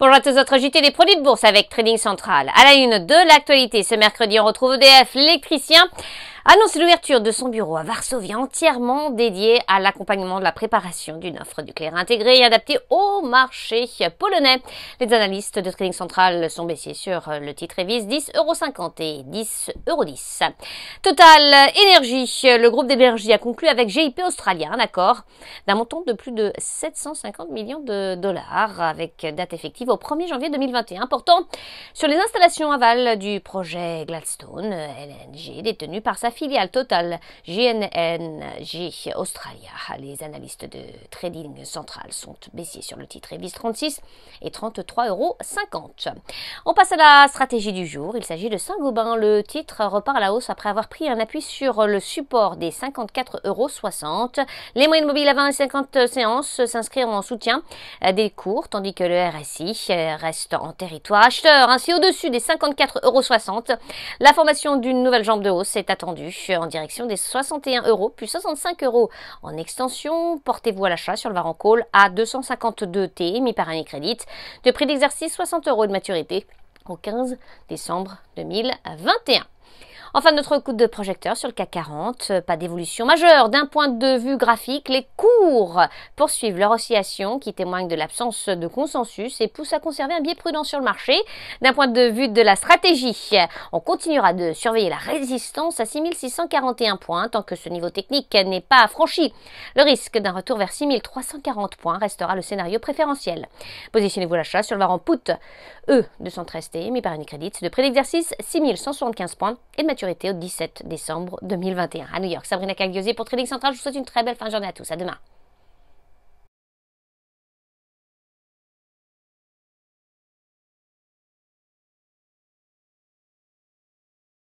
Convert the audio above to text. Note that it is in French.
Bonjour à tous autres JT des produits de bourse avec Trading Central. À la une de l'actualité, ce mercredi, on retrouve EDF, l'électricien annonce l'ouverture de son bureau à Varsovie entièrement dédié à l'accompagnement de la préparation d'une offre nucléaire intégrée et adaptée au marché polonais. Les analystes de Trading Central sont baissés sur le titre Evis 10,50 euros et euros. Total Énergie, le groupe d'énergie a conclu avec GIP Australia un accord d'un montant de plus de 750 millions de dollars avec date effective au 1er janvier 2021 portant sur les installations aval du projet Gladstone LNG détenu par sa filiale Total GNNG Australia. Ah, les analystes de trading central sont baissés sur le titre EBIS 36 et 33,50 euros. On passe à la stratégie du jour. Il s'agit de Saint-Gobain. Le titre repart à la hausse après avoir pris un appui sur le support des 54,60 euros. Les moyennes mobiles à 20 et 50 séances s'inscrivent en soutien des cours, tandis que le RSI reste en territoire acheteur. Ainsi, au-dessus des 54,60 euros, la formation d'une nouvelle jambe de hausse est attendue en direction des 61 euros, plus 65 euros en extension. Portez-vous à l'achat sur le Call à 252 t mis par année crédit, de prix d'exercice 60 euros de maturité au 15 décembre 2021. Enfin, notre coup de projecteur sur le CAC 40, euh, pas d'évolution majeure. D'un point de vue graphique, les cours poursuivent leur oscillation qui témoigne de l'absence de consensus et pousse à conserver un biais prudent sur le marché. D'un point de vue de la stratégie, on continuera de surveiller la résistance à 6641 points tant que ce niveau technique n'est pas franchi. Le risque d'un retour vers 6340 points restera le scénario préférentiel. Positionnez-vous l'achat sur le varant put E213T, mis par une crédit de prix d'exercice 6175 points et de maturité été au 17 décembre 2021 à New York. Sabrina cagliosi pour Trading Central, je vous souhaite une très belle fin de journée à tous. À demain.